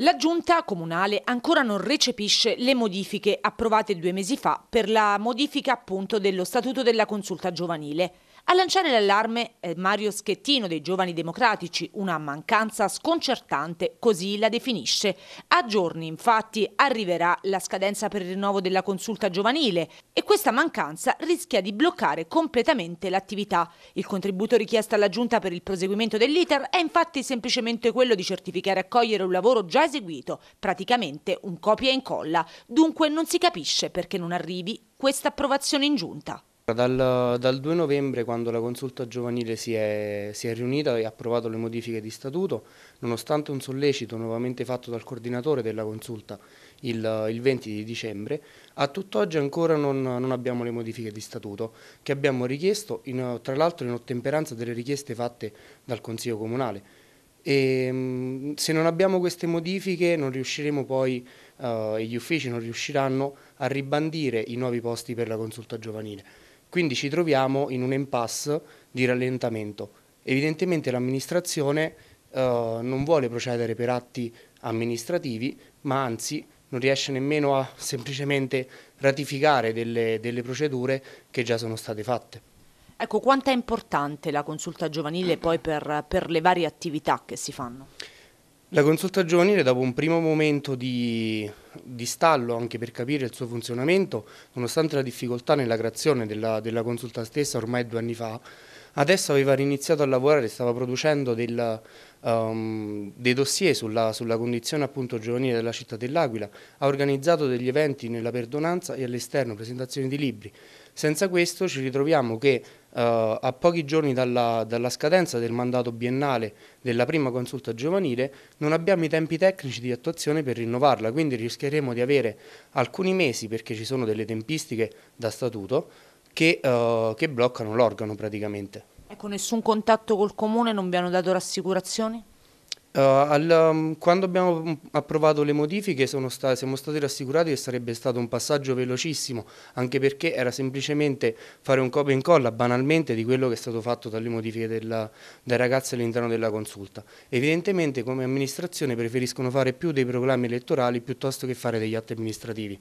La giunta comunale ancora non recepisce le modifiche approvate due mesi fa per la modifica appunto dello statuto della consulta giovanile. A lanciare l'allarme è Mario Schettino dei Giovani Democratici, una mancanza sconcertante, così la definisce. A giorni infatti arriverà la scadenza per il rinnovo della consulta giovanile e questa mancanza rischia di bloccare completamente l'attività. Il contributo richiesto alla Giunta per il proseguimento dell'iter è infatti semplicemente quello di certificare e accogliere un lavoro già eseguito, praticamente un copia e incolla. Dunque non si capisce perché non arrivi questa approvazione in Giunta. Dal, dal, 2 novembre quando la consulta giovanile si è, si è, riunita e ha approvato le modifiche di statuto, nonostante un sollecito nuovamente fatto dal coordinatore della consulta il, il 20 di dicembre, a tutt'oggi ancora non, non, abbiamo le modifiche di statuto che abbiamo richiesto in, tra l'altro in ottemperanza delle richieste fatte dal Consiglio Comunale. E, ehm, se non abbiamo queste modifiche non riusciremo poi, eh, gli uffici non riusciranno a ribandire i nuovi posti per la consulta giovanile. Quindi ci troviamo in un impasse di rallentamento. Evidentemente l'amministrazione eh, non vuole procedere per atti amministrativi, ma anzi non riesce nemmeno a semplicemente ratificare delle, delle procedure che già sono state fatte. Ecco, quanto è importante la consulta giovanile poi per, per le varie attività che si fanno? La consulta giovanile dopo un primo momento di, di, stallo anche per capire il suo funzionamento, nonostante la difficoltà nella creazione della, della consulta stessa ormai due anni fa, adesso aveva iniziato a lavorare, stava producendo del, um, dei dossier sulla, sulla condizione appunto giovanile della città dell'Aquila, ha organizzato degli eventi nella perdonanza e all'esterno presentazioni di libri. Senza questo ci ritroviamo che Uh, a pochi giorni dalla, dalla, scadenza del mandato biennale della prima consulta giovanile non abbiamo i tempi tecnici di attuazione per rinnovarla, quindi rischieremo di avere alcuni mesi, perché ci sono delle tempistiche da statuto, che, uh, che bloccano l'organo praticamente. Ecco, nessun contatto col comune, non vi hanno dato rassicurazioni? Uh, al, ehm, quando abbiamo mm, approvato le modifiche sta siamo stati rassicurati che sarebbe stato un passaggio velocissimo, anche perché era semplicemente fare un copia e incolla banalmente di quello che è stato fatto dalle modifiche della, dai ragazzi all'interno della consulta. Evidentemente come amministrazione preferiscono fare più dei programmi elettorali piuttosto che fare degli atti amministrativi.